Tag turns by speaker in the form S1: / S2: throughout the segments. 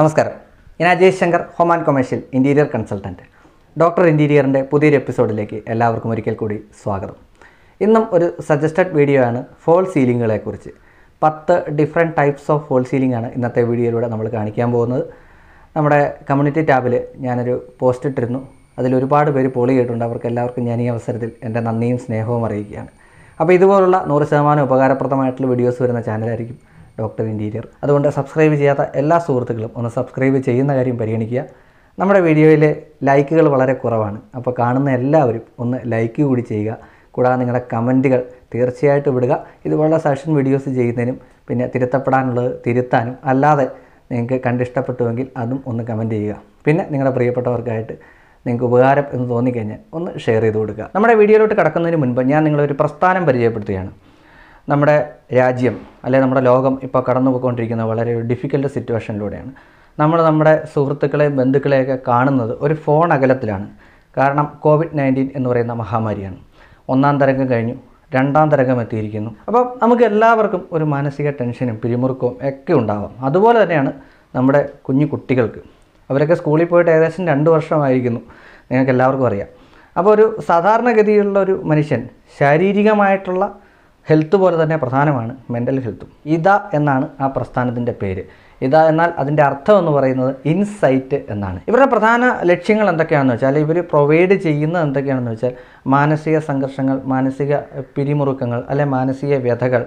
S1: നമസ്കാരം ഞാൻ Ajay Shankar home and commercial interior consultant doctor ഇൻറ്റീരിയറിൻ്റെ പുതിയൊരു എപ്പിസോഡിലേക്ക് എല്ലാവർക്കും ഒരിക്കൽ കൂടി സ്വാഗതം ഇന്നും ഒരു സജസ്റ്റഡ് വീഡിയോ ആണ് ഫോൾ സീലിങ്ങുകളെക്കുറിച്ച് പത്ത് different types of false ceiling ആണ് ഇന്നത്തെ വീഡിയോയിലൂടെ നമ്മൾ കാണിക്കാൻ പോകുന്നത് നമ്മുടെ കമ്മ്യൂണിറ്റി ടാബിൽ ഞാനൊരു പോസ്റ്റ് ഇട്ടിരുന്നു അതിൽ ഒരുപാട് പേര് പോളി ചെയ്തിട്ടുണ്ട് അവർക്ക് എല്ലാവർക്കും ഞാൻ ഈ അവസരത്തിൽ എൻ്റെ നന്ദിയും സ്നേഹവും അറിയിക്കുകയാണ് അപ്പോൾ ഇതുപോലുള്ള നൂറ് ശതമാനം ഉപകാരപ്രദമായിട്ടുള്ള വീഡിയോസ് വരുന്ന ചാനലായിരിക്കും ഡോക്ടർ ഇൻറ്റീരിയർ അതുകൊണ്ട് സബ്സ്ക്രൈബ് ചെയ്യാത്ത എല്ലാ സുഹൃത്തുക്കളും ഒന്ന് സബ്സ്ക്രൈബ് ചെയ്യുന്ന കാര്യം പരിഗണിക്കുക നമ്മുടെ വീഡിയോയിൽ ലൈക്കുകൾ വളരെ കുറവാണ് അപ്പോൾ കാണുന്ന എല്ലാവരും ഒന്ന് ലൈക്ക് കൂടി ചെയ്യുക കൂടാതെ നിങ്ങളുടെ കമൻറ്റുകൾ തീർച്ചയായിട്ടും വിടുക ഇതുപോലുള്ള സെഷൻ വീഡിയോസ് ചെയ്യുന്നതിനും പിന്നെ തിരുത്തപ്പെടാനുള്ളത് തിരുത്താനും അല്ലാതെ നിങ്ങൾക്ക് കണ്ടിഷ്ടപ്പെട്ടുവെങ്കിൽ അതും ഒന്ന് കമൻറ്റ് ചെയ്യുക പിന്നെ നിങ്ങളുടെ പ്രിയപ്പെട്ടവർക്കായിട്ട് നിങ്ങൾക്ക് ഉപകാരം എന്ന് തോന്നിക്കഴിഞ്ഞാൽ ഒന്ന് ഷെയർ ചെയ്ത് കൊടുക്കുക നമ്മുടെ വീഡിയോയിലോട്ട് കടക്കുന്നതിന് മുൻപ് ഞാൻ നിങ്ങളൊരു പ്രസ്ഥാനം പരിചയപ്പെടുത്തുകയാണ് നമ്മുടെ രാജ്യം അല്ലെ നമ്മുടെ ലോകം ഇപ്പോൾ കടന്നു പോയിക്കൊണ്ടിരിക്കുന്ന വളരെ ഒരു ഡിഫിക്കൽട്ട് സിറ്റുവേഷനിലൂടെയാണ് നമ്മൾ നമ്മുടെ സുഹൃത്തുക്കളെയും ബന്ധുക്കളെയൊക്കെ കാണുന്നത് ഒരു ഫോൺ അകലത്തിലാണ് കാരണം കോവിഡ് നയൻറ്റീൻ എന്ന് പറയുന്ന മഹാമാരിയാണ് ഒന്നാം തരംഗം കഴിഞ്ഞു രണ്ടാം തരംഗം എത്തിയിരിക്കുന്നു അപ്പം നമുക്ക് എല്ലാവർക്കും ഒരു മാനസിക ടെൻഷനും പിരിമുറുക്കവും ഒക്കെ ഉണ്ടാവാം അതുപോലെ തന്നെയാണ് നമ്മുടെ കുഞ്ഞു കുട്ടികൾക്ക് അവരൊക്കെ സ്കൂളിൽ പോയിട്ട് ഏകദേശം രണ്ട് വർഷമായിരിക്കുന്നു നിങ്ങൾക്ക് എല്ലാവർക്കും അറിയാം അപ്പോൾ ഒരു സാധാരണഗതിയിലുള്ള ഒരു മനുഷ്യൻ ശാരീരികമായിട്ടുള്ള ഹെൽത്ത് പോലെ തന്നെ പ്രധാനമാണ് മെൻ്റൽ ഹെൽത്തും ഇത എന്നാണ് ആ പ്രസ്ഥാനത്തിൻ്റെ പേര് ഇത എന്നാൽ അതിൻ്റെ അർത്ഥം എന്ന് പറയുന്നത് ഇൻസൈറ്റ് എന്നാണ് ഇവരുടെ പ്രധാന ലക്ഷ്യങ്ങൾ എന്തൊക്കെയാണെന്ന് വെച്ചാൽ ഇവർ പ്രൊവൈഡ് ചെയ്യുന്നത് എന്തൊക്കെയാണെന്ന് വെച്ചാൽ മാനസിക സംഘർഷങ്ങൾ മാനസിക പിരിമുറുക്കങ്ങൾ അല്ലെ മാനസിക വ്യഥകൾ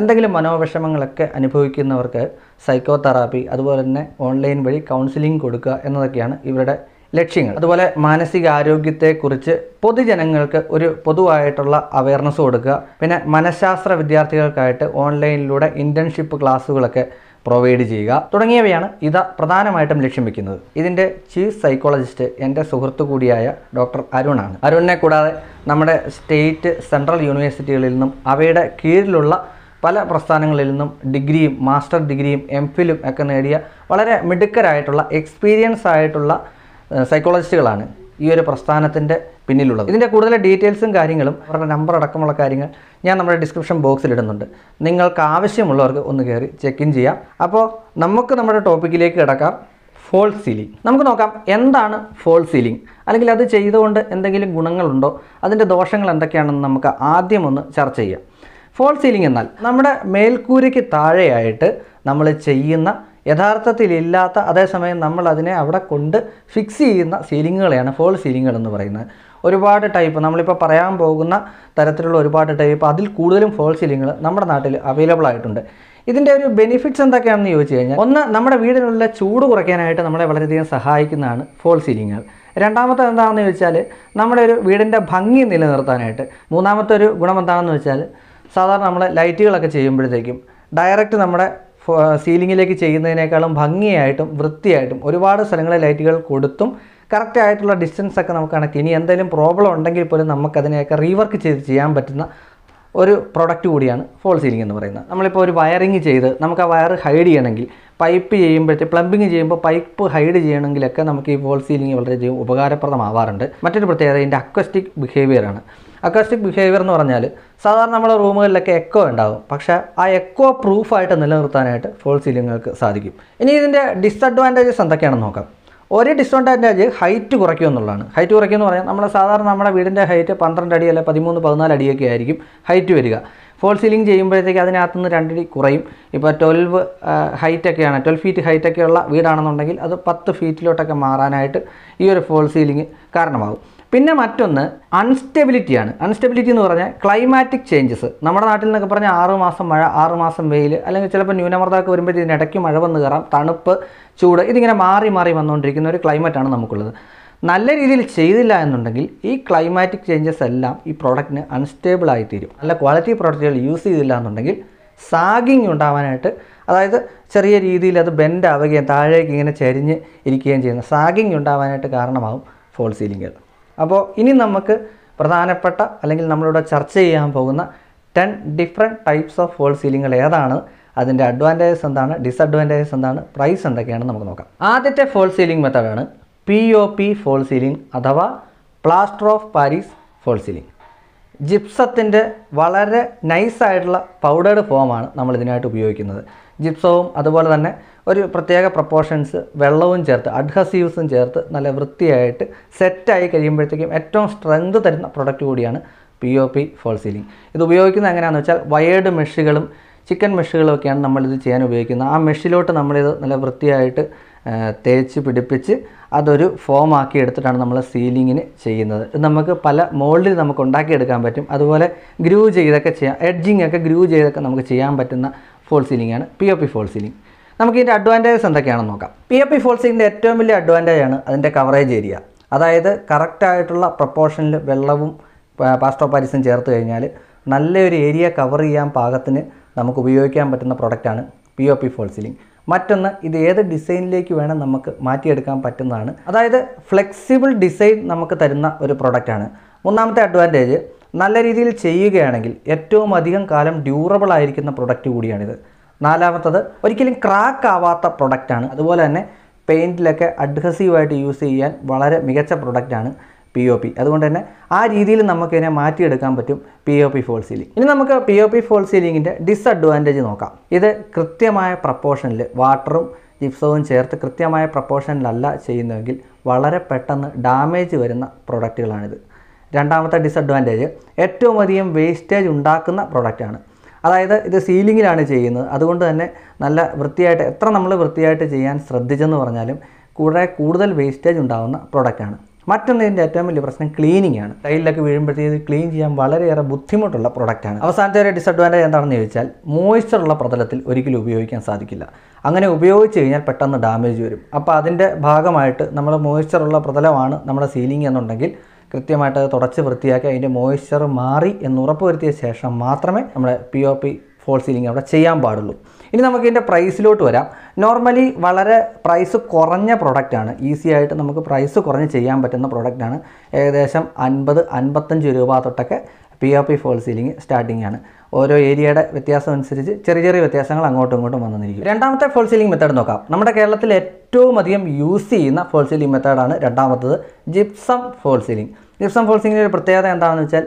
S1: എന്തെങ്കിലും മനോവിഷമങ്ങളൊക്കെ അനുഭവിക്കുന്നവർക്ക് സൈക്കോതെറാപ്പി അതുപോലെ തന്നെ ഓൺലൈൻ വഴി കൗൺസിലിംഗ് കൊടുക്കുക എന്നതൊക്കെയാണ് ഇവരുടെ ലക്ഷ്യങ്ങൾ അതുപോലെ മാനസികാരോഗ്യത്തെക്കുറിച്ച് പൊതുജനങ്ങൾക്ക് ഒരു പൊതുവായിട്ടുള്ള അവയർനെസ് കൊടുക്കുക പിന്നെ മനഃശാസ്ത്ര വിദ്യാർത്ഥികൾക്കായിട്ട് ഓൺലൈനിലൂടെ ഇൻറ്റേൺഷിപ്പ് ക്ലാസ്സുകളൊക്കെ പ്രൊവൈഡ് ചെയ്യുക തുടങ്ങിയവയാണ് ഇത് പ്രധാനമായിട്ടും ലക്ഷ്യം വെക്കുന്നത് ഇതിൻ്റെ ചീഫ് സൈക്കോളജിസ്റ്റ് എൻ്റെ സുഹൃത്തു കൂടിയായ ഡോക്ടർ അരുണാണ് അരുണിനെ കൂടാതെ നമ്മുടെ സ്റ്റേറ്റ് സെൻട്രൽ യൂണിവേഴ്സിറ്റികളിൽ നിന്നും അവയുടെ കീഴിലുള്ള പല പ്രസ്ഥാനങ്ങളിൽ നിന്നും ഡിഗ്രിയും മാസ്റ്റർ ഡിഗ്രിയും എം ഫിലും ഒക്കെ നേടിയ വളരെ മിടുക്കരായിട്ടുള്ള എക്സ്പീരിയൻസ് ആയിട്ടുള്ള സൈക്കോളജിസ്റ്റുകളാണ് ഈ ഒരു പ്രസ്ഥാനത്തിൻ്റെ പിന്നിലുള്ളത് ഇതിൻ്റെ കൂടുതൽ ഡീറ്റെയിൽസും കാര്യങ്ങളും അവരുടെ നമ്പർ അടക്കമുള്ള കാര്യങ്ങൾ ഞാൻ നമ്മുടെ ഡിസ്ക്രിപ്ഷൻ ബോക്സിൽ ഇടുന്നുണ്ട് നിങ്ങൾക്ക് ആവശ്യമുള്ളവർക്ക് ഒന്ന് കയറി ചെക്ക് ഇൻ ചെയ്യാം അപ്പോൾ നമുക്ക് നമ്മുടെ ടോപ്പിക്കിലേക്ക് കിടക്കാം ഫോൾ സീലിംഗ് നമുക്ക് നോക്കാം എന്താണ് ഫോൾ സീലിംഗ് അല്ലെങ്കിൽ അത് ചെയ്തുകൊണ്ട് എന്തെങ്കിലും ഗുണങ്ങളുണ്ടോ അതിൻ്റെ ദോഷങ്ങൾ എന്തൊക്കെയാണെന്ന് നമുക്ക് ആദ്യം ഒന്ന് ചർച്ച ചെയ്യാം ഫോൾ സീലിംഗ് എന്നാൽ നമ്മുടെ മേൽക്കൂരയ്ക്ക് താഴെയായിട്ട് നമ്മൾ ചെയ്യുന്ന യഥാർത്ഥത്തിൽ ഇല്ലാത്ത അതേസമയം നമ്മൾ അതിനെ അവിടെ കൊണ്ട് ഫിക്സ് ചെയ്യുന്ന സീലിങ്ങുകളെയാണ് ഫോൾ സീലിങ്ങുകൾ എന്ന് പറയുന്നത് ഒരുപാട് ടൈപ്പ് നമ്മളിപ്പോൾ പറയാൻ പോകുന്ന തരത്തിലുള്ള ഒരുപാട് ടൈപ്പ് അതിൽ കൂടുതലും ഫോൾ സീലിങ്ങുകൾ നമ്മുടെ നാട്ടിൽ അവൈലബിൾ ആയിട്ടുണ്ട് ഇതിൻ്റെ ഒരു ബെനിഫിറ്റ്സ് എന്തൊക്കെയാണെന്ന് ചോദിച്ചു കഴിഞ്ഞാൽ ഒന്ന് നമ്മുടെ വീടിനുള്ള ചൂട് കുറയ്ക്കാനായിട്ട് നമ്മളെ വളരെയധികം സഹായിക്കുന്നതാണ് ഫോൾ സീലിങ്ങുകൾ രണ്ടാമത്തെ എന്താണെന്ന് ചോദിച്ചാൽ നമ്മുടെ ഒരു വീടിൻ്റെ ഭംഗി നിലനിർത്താനായിട്ട് മൂന്നാമത്തെ ഒരു ഗുണം എന്താണെന്ന് വെച്ചാൽ സാധാരണ നമ്മൾ ലൈറ്റുകളൊക്കെ ചെയ്യുമ്പോഴത്തേക്കും ഡയറക്റ്റ് നമ്മുടെ സീലിങ്ങിലേക്ക് ചെയ്യുന്നതിനേക്കാളും ഭംഗിയായിട്ടും വൃത്തിയായിട്ടും ഒരുപാട് സ്ഥലങ്ങളിൽ ലൈറ്റുകൾ കൊടുത്തും കറക്റ്റ് ആയിട്ടുള്ള ഡിസ്റ്റൻസ് ഒക്കെ നമുക്ക് കണക്ട് ഇനി എന്തെങ്കിലും പ്രോബ്ലം ഉണ്ടെങ്കിൽ പോലും നമുക്കതിനെയൊക്കെ റീവർക്ക് ചെയ്ത് ചെയ്യാൻ പറ്റുന്ന ഒരു പ്രൊഡക്റ്റ് കൂടിയാണ് ഫോൾ സീലിംഗ് എന്ന് പറയുന്നത് നമ്മളിപ്പോൾ ഒരു വയറിങ് ചെയ്ത് നമുക്ക് ആ വയർ ഹൈഡ് ചെയ്യണമെങ്കിൽ പൈപ്പ് ചെയ്യുമ്പോഴത്തെ പ്ലംബിങ് ചെയ്യുമ്പോൾ പൈപ്പ് ഹൈഡ് ചെയ്യണമെങ്കിലൊക്കെ നമുക്ക് ഈ ഫോൾ സീലിംഗ് വളരെ ഉപകാരപ്രദമാവാറുണ്ട് മറ്റൊരു പ്രത്യേകത ഇതിൻ്റെ അക്വസ്റ്റിക് ബിഹേവിയറാണ് അക്കോസ്റ്റിക് ബിഹേവിയർ എന്ന് പറഞ്ഞാൽ സാധാരണ നമ്മുടെ റൂമുകളിലൊക്കെ എക്കോ ഉണ്ടാകും പക്ഷേ ആ എക്കോ പ്രൂഫായിട്ട് നിലനിർത്താനായിട്ട് ഫോൾ സീലിങ്ങുകൾക്ക് സാധിക്കും ഇനി ഇതിൻ്റെ ഡിസ്അഡ്വാൻറ്റേജസ് എന്തൊക്കെയാണെന്ന് നോക്കാം ഒരു ഡിസ്അഡ്വാൻറ്റേജ് ഹൈറ്റ് കുറയ്ക്കും എന്നുള്ളതാണ് ഹൈറ്റ് കുറയ്ക്കും എന്ന് പറഞ്ഞാൽ നമ്മൾ സാധാരണ നമ്മുടെ വീടിൻ്റെ ഹൈറ്റ് പന്ത്രണ്ട് അടി അല്ലെ പതിമൂന്ന് പതിനാല് അടിയൊക്കെ ആയിരിക്കും ഹൈറ്റ് വരിക ഫോൾ സീലിംഗ് ചെയ്യുമ്പോഴത്തേക്ക് അതിനകത്തുനിന്ന് രണ്ടടി കുറയും ഇപ്പോൾ ട്വൽവ് ഹൈറ്റൊക്കെയാണ് ട്വൽവ് ഫീറ്റ് ഹൈറ്റൊക്കെയുള്ള വീടാണെന്നുണ്ടെങ്കിൽ അത് പത്ത് ഫീറ്റിലോട്ടൊക്കെ മാറാനായിട്ട് ഈ ഒരു ഫോൾ സീലിംഗ് കാരണമാകും പിന്നെ മറ്റൊന്ന് അൺസ്റ്റെബിലിറ്റിയാണ് അൺസ്റ്റെബിലിറ്റി എന്ന് പറഞ്ഞാൽ ക്ലൈമാറ്റിക് ചേഞ്ചസ് നമ്മുടെ നാട്ടിൽ നിന്നൊക്കെ പറഞ്ഞാൽ ആറ് മാസം മഴ ആറ് മാസം വെയിൽ അല്ലെങ്കിൽ ചിലപ്പോൾ ന്യൂനമർദ്ദമൊക്കെ വരുമ്പോൾ ഇടയ്ക്ക് മഴ വന്ന് കയറാം തണുപ്പ് ചൂട് ഇതിങ്ങനെ മാറി മാറി വന്നുകൊണ്ടിരിക്കുന്ന ഒരു ക്ലൈമറ്റാണ് നമുക്കുള്ളത് നല്ല രീതിയിൽ ചെയ്തില്ല എന്നുണ്ടെങ്കിൽ ഈ ക്ലൈമാറ്റിക് ചേഞ്ചസ് എല്ലാം ഈ പ്രോഡക്റ്റിന് അൺസ്റ്റേബിൾ ആയി നല്ല ക്വാളിറ്റി പ്രോഡക്റ്റുകൾ യൂസ് ചെയ്തില്ല എന്നുണ്ടെങ്കിൽ സാഗിങ് ഉണ്ടാവാനായിട്ട് അതായത് ചെറിയ രീതിയിൽ അത് ബെൻഡ് ആവുകയും താഴേക്ക് ഇങ്ങനെ ചരിഞ്ഞ് ഇരിക്കുകയും ചെയ്യുന്ന സാഗിങ് ഉണ്ടാവാനായിട്ട് കാരണമാകും ഫോൾ സീലിങ്ങുകൾ അപ്പോൾ ഇനി നമുക്ക് പ്രധാനപ്പെട്ട അല്ലെങ്കിൽ നമ്മളിവിടെ ചർച്ച ചെയ്യാൻ പോകുന്ന ടെൻ ഡിഫറെൻറ്റ് ടൈപ്സ് ഓഫ് ഹോൾ സീലിംഗുകൾ ഏതാണ് അതിൻ്റെ അഡ്വാൻറ്റേജസ് എന്താണ് ഡിസഡ്വാൻറ്റേജസ് എന്താണ് പ്രൈസ് എന്തൊക്കെയാണ് നമുക്ക് നോക്കാം ആദ്യത്തെ ഫോൾ സീലിംഗ് മെത്തേഡാണ് P O P false ceiling അഥവാ plaster of Paris false ceiling ജിപ്സത്തിൻ്റെ വളരെ നൈസായിട്ടുള്ള പൗഡേഡ് ഫോമാണ് നമ്മൾ ഇതിനായിട്ട് ഉപയോഗിക്കുന്നത് ജിപ്സവും അതുപോലെ തന്നെ ഒരു പ്രത്യേക പ്രപ്പോർഷൻസ് വെള്ളവും ചേർത്ത് അഡ്ഹസീവ്സും ചേർത്ത് നല്ല വൃത്തിയായിട്ട് സെറ്റായി കഴിയുമ്പോഴത്തേക്കും ഏറ്റവും സ്ട്രെങ്ത് തരുന്ന പ്രൊഡക്റ്റ് കൂടിയാണ് P O P false ceiling ഇത് ഉപയോഗിക്കുന്നത് എങ്ങനെയാണെന്ന് വെച്ചാൽ വയേർഡ് മെഷുകളും ചിക്കൻ മെഷുകളും ഒക്കെയാണ് നമ്മളിത് ചെയ്യാൻ ഉപയോഗിക്കുന്നത് ആ മെഷിലോട്ട് നമ്മളിത് നല്ല വൃത്തിയായിട്ട് തേച്ച് പിടിപ്പിച്ച് അതൊരു ഫോം ആക്കി എടുത്തിട്ടാണ് നമ്മൾ സീലിങ്ങിന് ചെയ്യുന്നത് നമുക്ക് പല മോൾഡിൽ നമുക്ക് ഉണ്ടാക്കിയെടുക്കാൻ പറ്റും അതുപോലെ ഗ്രൂ ചെയ്തൊക്കെ ചെയ്യാം എഡ്ജിങ്ങൊക്കെ ഒക്കെ ഗ്രൂ ചെയ്തൊക്കെ നമുക്ക് ചെയ്യാൻ പറ്റുന്ന ഫോൾ സീലിംഗ് ആണ് P O P false ceiling നമുക്ക് ഇതിൻ്റെ അഡ്വാൻറ്റേജസ് എന്തൊക്കെയാണെന്ന് നോക്കാം പി ഒ പി ഫോൾ സീലിംഗിൻ്റെ ഏറ്റവും വലിയ അഡ്വാൻറ്റേജ് ആണ് അതിൻ്റെ കവറേജ് ഏരിയ അതായത് കറക്റ്റായിട്ടുള്ള പ്രപ്പോർഷനിൽ വെള്ളവും പാസ്റ്റോ പാരിസും ചേർത്ത് കഴിഞ്ഞാൽ നല്ലൊരു ഏരിയ കവർ ചെയ്യാൻ പാകത്തിന് നമുക്ക് ഉപയോഗിക്കാൻ പറ്റുന്ന പ്രൊഡക്റ്റാണ് P O P false ceiling മറ്റൊന്ന് ഇത് ഏത് ഡിസൈനിലേക്ക് വേണം നമുക്ക് മാറ്റിയെടുക്കാൻ പറ്റുന്നതാണ് അതായത് ഫ്ലെക്സിബിൾ ഡിസൈൻ നമുക്ക് തരുന്ന ഒരു പ്രൊഡക്റ്റാണ് മൂന്നാമത്തെ അഡ്വാൻറ്റേജ് നല്ല രീതിയിൽ ചെയ്യുകയാണെങ്കിൽ ഏറ്റവും അധികം കാലം ഡ്യൂറബിൾ ആയിരിക്കുന്ന പ്രൊഡക്റ്റ് കൂടിയാണിത് നാലാമത്തത് ഒരിക്കലും ക്രാക്ക് ആവാത്ത പ്രൊഡക്റ്റാണ് അതുപോലെ തന്നെ പെയിൻറ്റിലൊക്കെ അഡ്ഹസീവായിട്ട് യൂസ് ചെയ്യാൻ വളരെ മികച്ച പ്രൊഡക്റ്റാണ് പി ഒ പി അതുകൊണ്ട് തന്നെ ആ രീതിയിൽ നമുക്കിതിനെ മാറ്റിയെടുക്കാൻ പറ്റും P O P false ceiling ഇനി നമുക്ക് പി ഒ പി ഫോൾ സീലിങ്ങിൻ്റെ ഡിസ്അഡ്വാൻറ്റേജ് നോക്കാം ഇത് കൃത്യമായ പ്രപ്പോർഷനിൽ വാട്ടറും ജിപ്സവും ചേർത്ത് കൃത്യമായ പ്രപ്പോർഷനിലല്ല ചെയ്യുന്നതെങ്കിൽ വളരെ പെട്ടെന്ന് ഡാമേജ് വരുന്ന പ്രൊഡക്റ്റുകളാണിത് രണ്ടാമത്തെ ഡിസഡ്വാൻറ്റേജ് ഏറ്റവും അധികം വേസ്റ്റേജ് ഉണ്ടാക്കുന്ന പ്രൊഡക്റ്റാണ് അതായത് ഇത് സീലിങ്ങിലാണ് ചെയ്യുന്നത് അതുകൊണ്ട് തന്നെ നല്ല വൃത്തിയായിട്ട് എത്ര നമ്മൾ വൃത്തിയായിട്ട് ചെയ്യാൻ ശ്രദ്ധിച്ചെന്ന് പറഞ്ഞാലും കൂടെ കൂടുതൽ വേസ്റ്റേജ് ഉണ്ടാകുന്ന പ്രൊഡക്റ്റാണ് മറ്റൊന്നതിൻ്റെ ഏറ്റവും വലിയ പ്രശ്നം ക്ലീനിങ് ആണ് ടൈലിലൊക്കെ വീഴുമ്പോഴത്തേക്ക് ക്ലീൻ ചെയ്യാൻ വളരെയേറെ ബുദ്ധിമുട്ടുള്ള പ്രൊഡക്റ്റാണ് അവസാനത്തെ ഒരു ഡിസഡ്വാൻറ്റേജ് എന്താണെന്ന് ചോദിച്ചാൽ മോയ്സ്ചർ ഉള്ള പ്രതലത്തിൽ ഒരിക്കലും ഉപയോഗിക്കാൻ സാധിക്കില്ല അങ്ങനെ ഉപയോഗിച്ച് കഴിഞ്ഞാൽ പെട്ടെന്ന് ഡാമേജ് വരും അപ്പോൾ അതിൻ്റെ ഭാഗമായിട്ട് നമ്മൾ മോയ്സ്ചർ ഉള്ള പ്രതലമാണ് നമ്മുടെ സീലിംഗ് എന്നുണ്ടെങ്കിൽ കൃത്യമായിട്ട് തുടച്ച് വൃത്തിയാക്കി അതിൻ്റെ മോയ്സ്ചർ മാറി എന്ന് ഉറപ്പുവരുത്തിയ ശേഷം മാത്രമേ നമ്മുടെ P O P false ceiling അവിടെ ചെയ്യാൻ പാടുള്ളൂ ഇനി നമുക്ക് ഇതിൻ്റെ പ്രൈസിലോട്ട് വരാം നോർമലി വളരെ പ്രൈസ് കുറഞ്ഞ പ്രൊഡക്റ്റാണ് ഈസി ആയിട്ട് നമുക്ക് പ്രൈസ് കുറഞ്ഞ് ചെയ്യാൻ പറ്റുന്ന പ്രൊഡക്റ്റാണ് ഏകദേശം അൻപത് അൻപത്തഞ്ച് രൂപ തൊട്ടൊക്കെ P O P false ceiling starting ആണ് ഓരോ ഏരിയയുടെ വ്യത്യാസം അനുസരിച്ച് ചെറിയ ചെറിയ വ്യത്യാസങ്ങൾ അങ്ങോട്ടും ഇങ്ങോട്ടും വന്നിരിക്കും രണ്ടാമത്തെ ഫോൾ സീലിംഗ് മെത്തേഡ് നോക്കാം നമ്മുടെ കേരളത്തിൽ ഏറ്റവും അധികം യൂസ് ചെയ്യുന്ന ഫോൾ സീലിംഗ് മെത്തേഡാണ് രണ്ടാമത്തത് gypsum false ceiling gypsum false സീലിംഗിൻ്റെ ഒരു പ്രത്യേകത എന്താണെന്ന് വെച്ചാൽ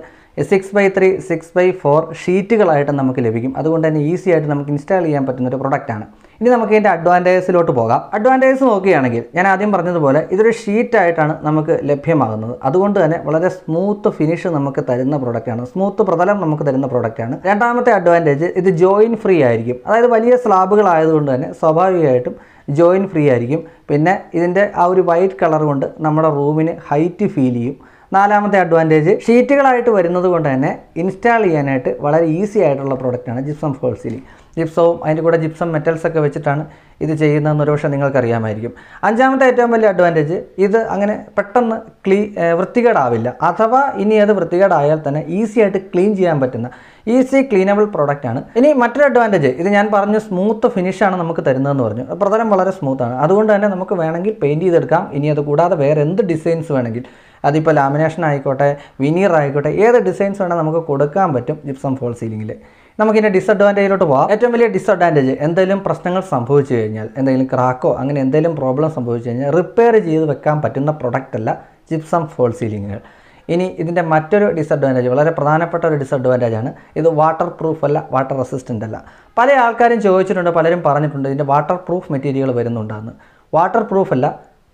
S1: six by three six by four ഷീറ്റുകളായിട്ട് നമുക്ക് ലഭിക്കും അതുകൊണ്ട് തന്നെ ഈസി ആയിട്ട് നമുക്ക് ഇൻസ്റ്റാൾ ചെയ്യാൻ പറ്റുന്ന ഒരു പ്രൊഡക്റ്റാണ് ഇനി നമുക്ക് ഇതിൻ്റെ അഡ്വാൻറ്റേജസിലോട്ട് പോകാം അഡ്വാൻറ്റേജസ് നോക്കുകയാണെങ്കിൽ ഞാൻ ആദ്യം പറഞ്ഞതുപോലെ ഇതൊരു ഷീറ്റായിട്ടാണ് നമുക്ക് ലഭ്യമാകുന്നത് അതുകൊണ്ട് തന്നെ വളരെ സ്മൂത്ത് ഫിനിഷ് നമുക്ക് തരുന്ന പ്രൊഡക്റ്റാണ് സ്മൂത്ത് പ്രതലം നമുക്ക് തരുന്ന പ്രൊഡക്റ്റാണ് രണ്ടാമത്തെ അഡ്വാൻറ്റേജ് ഇത് ജോയിൻ ഫ്രീ ആയിരിക്കും അതായത് വലിയ സ്ലാബുകളായതുകൊണ്ട് തന്നെ സ്വാഭാവികമായിട്ടും ജോയിൻ ഫ്രീ ആയിരിക്കും പിന്നെ ഇതിൻ്റെ ആ ഒരു വൈറ്റ് കളർ കൊണ്ട് നമ്മുടെ റൂമിന് ഹൈറ്റ് ഫീൽ ചെയ്യും നാലാമത്തെ അഡ്വാൻറ്റേജ് ഷീറ്റുകളായിട്ട് വരുന്നത് കൊണ്ട് തന്നെ ഇൻസ്റ്റാൾ ചെയ്യാനായിട്ട് വളരെ ഈസി ആയിട്ടുള്ള പ്രോഡക്റ്റാണ് ജിപ്സം ഫോൾ സീലിംഗ് ജിപ്സവും അതിൻ്റെ കൂടെ ജിപ്സം മെറ്റൽസ് ഒക്കെ വെച്ചിട്ടാണ് ഇത് ചെയ്യുന്നതെന്ന് ഒരുപക്ഷെ നിങ്ങൾക്കറിയാമായിരിക്കും അഞ്ചാമത്തെ ഏറ്റവും വലിയ അഡ്വാൻറ്റേജ് ഇത് അങ്ങനെ പെട്ടെന്ന് ക്ലീ വൃത്തികേടാവില്ല അഥവാ ഇനി അത് വൃത്തികേടായാൽ തന്നെ ഈസി ആയിട്ട് ക്ലീൻ ചെയ്യാൻ പറ്റുന്ന ഈസി ക്ലീനബിൾ പ്രോഡക്റ്റ് ആണ് ഇനി മറ്റൊരു അഡ്വാൻറ്റേജ് ഇത് ഞാൻ പറഞ്ഞു സ്മൂത്ത് ഫിനിഷാണ് നമുക്ക് തരുന്നതെന്ന് പറഞ്ഞു പ്രതലം വളരെ സ്മൂത്താണ് അതുകൊണ്ട് തന്നെ നമുക്ക് വേണമെങ്കിൽ പെയിൻറ്റ് ചെയ്തെടുക്കാം ഇനി അത് കൂടാതെ വേറെ എന്ത് ഡിസൈൻസ് വേണമെങ്കിൽ അതിപ്പോൾ ലാമിനേഷൻ ആയിക്കോട്ടെ വിനീർ ആയിക്കോട്ടെ ഏത് ഡിസൈൻസ് വേണേൽ നമുക്ക് കൊടുക്കാൻ പറ്റും ജിപ്സം ഫോൾ സീലിംഗിൽ നമുക്കിതിൻ്റെ ഡിസഡ്വാൻറ്റേജിലോട്ട് പോകാം ഏറ്റവും വലിയ ഡിസഡ്വാൻറ്റേജ് എന്തെങ്കിലും പ്രശ്നങ്ങൾ സംഭവിച്ചു കഴിഞ്ഞാൽ എന്തെങ്കിലും ക്രാക്കോ അങ്ങനെ എന്തെങ്കിലും പ്രോബ്ലം സംഭവിച്ചു കഴിഞ്ഞാൽ റിപ്പയർ ചെയ്ത് വെക്കാൻ പറ്റുന്ന പ്രൊഡക്റ്റല്ല അല്ല ജിപ്സം ഫോൾ സീലിങ്ങുകൾ ഇനി ഇതിൻ്റെ മറ്റൊരു ഡിസഡ്വാൻറ്റേജ് വളരെ പ്രധാനപ്പെട്ട ഒരു ഡിസഡ്വാൻറ്റേജ് ആണ് ഇത് വാട്ടർ പ്രൂഫ് അല്ല വാട്ടർ റെസിസ്റ്റൻ്റ് അല്ല പല ആൾക്കാരും ചോദിച്ചിട്ടുണ്ട് പലരും പറഞ്ഞിട്ടുണ്ട് ഇതിൻ്റെ വാട്ടർ പ്രൂഫ് മെറ്റീരിയൽ വരുന്നുണ്ടെന്ന് വാട്ടർ പ്രൂഫ് അല്ല